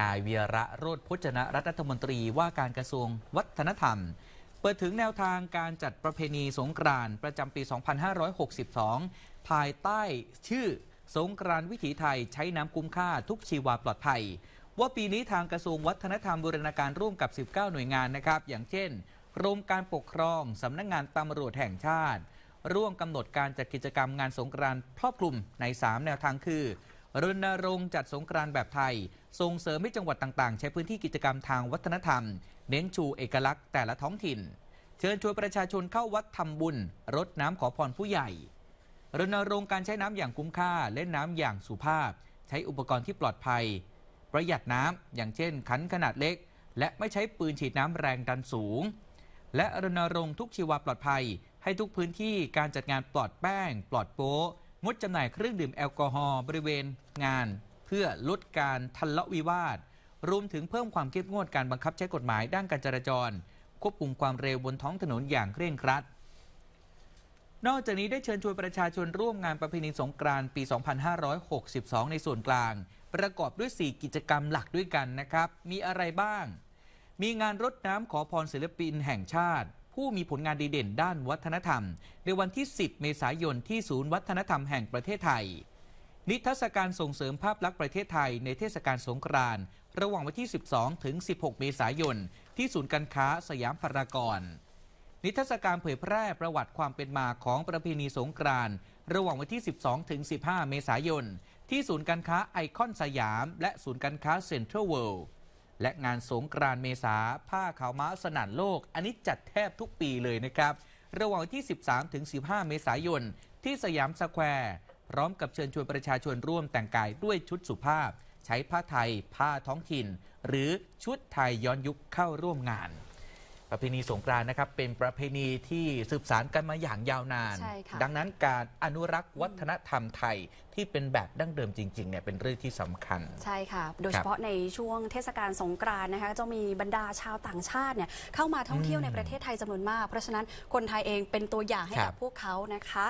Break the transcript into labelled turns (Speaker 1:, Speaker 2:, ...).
Speaker 1: นายเวียระโรธพจนะรัฐมนตรีว่าการกระทรวงวัฒนธรรม เปิดถึงแนวทางการจัดประเพณีสงกรานต์ประจำปี 2562 ภายใต้ชื่อสงกรานต์วิถีไทยใช้น้ำคุ้มค่าทุกชีวาปลอดภัย ว่าปีนี้ทางกระทรวงวัฒนธรรมบูรณาการร่วมกับ 19 หน่วยงานนะครับ อย่างเช่นกรมการปกครองสำนักงงานตำรวจแห่งชาติ ร่วมกำหนดการจัดกิจกรรมงานสงกรานต์ครอบคลุมใน 3 แนวทางคือรณรงค์จัดสงกรานต์แบบไทย ส่งเสริมให้จังหวัดต่างๆ ใช้พื้นที่กิจกรรมทางวัฒนธรรม เน้นชูเอกลักษณ์แต่ละท้องถิ่น เชิญชวนประชาชนเข้าวัดทำบุญรดน้ำขอพรผู้ใหญ่ รณรงค์การใช้น้ำอย่างคุ้มค่าและน้ำอย่างสุภาพ ใช้อุปกรณ์ที่ปลอดภัย ประหยัดน้ำ อย่างเช่น ขันขนาดเล็ก และไม่ใช้ปืนฉีดน้ำแรงดันสูง และรณรงค์ทุกชีวาปลอดภัย ให้ทุกพื้นที่การจัดงานปลอดแป้ง ปลอดโป๊งดจำหน่ายเครื่องดื่มแอลกอฮอล์บริเวณงาน เพื่อลดการทะเลาะวิวาท รวมถึงเพิ่มความเข้มงวดการบังคับใช้กฎหมายด้านการจราจร ควบคุมความเร็วบนท้องถนนอย่างเคร่งครัด นอกจากนี้ได้เชิญชวนประชาชนร่วมงานประเพณีสงกรานต์ปี 2562 ในส่วนกลาง ประกอบด้วย 4 กิจกรรมหลักด้วยกันนะครับ มีอะไรบ้าง มีงานรดน้ำขอพรศิลปินแห่งชาติผู้มีผลงานดีเด่นด้านวัฒนธรรม ในวันที่ 10 เมษายนที่ศูนย์วัฒนธรรมแห่งประเทศไทย นิทรรศการส่งเสริมภาพลักษณ์ประเทศไทยในเทศกาลสงกรานต์ระหว่างวันที่ 12 ถึง 16 เมษายนที่ศูนย์การค้าสยามพารากอน นิทรรศการเผยแพร่ประวัติความเป็นมาของประเพณีสงกรานต์ระหว่างวันที่ 12 ถึง 15 เมษายนที่ศูนย์การค้าไอคอนสยาม และศูนย์การค้าเซ็นทรัลเวิลด์และงานสงกรานเมษาผ้าขาวม้าสนันโลก อันนี้จัดแทบทุกปีเลยนะครับ ระหว่างที่ 13 ถึง 15 เมษายนที่สยามสแควร์พร้อมกับเชิญชวนประชาชนร่วมแต่งกายด้วยชุดสุภาพ ใช้ผ้าไทย ผ้าท้องถิ่น หรือชุดไทยย้อนยุคเข้าร่วมงานประเพณีสงกรานต์นะครับเป็นประเพณีที่สืบสานกันมาอย่างยาวนาน ดังนั้นการอนุรักษ์วัฒนธรรมไทยที่เป็นแบบดั้งเดิมจริง ๆเนี่ยเป็นเรื่องที่สำคัญ ใช่ค่ะโดยเฉพาะในช่วงเทศกาลสงกรานต์นะคะจะมีบรรดาชาวต่างชาติเนี่ยเข้ามาท่องเที่ยวในประเทศไทยจำนวนมาก เพราะฉะนั้นคนไทยเองเป็นตัวอย่างให้กับพวกเขานะคะ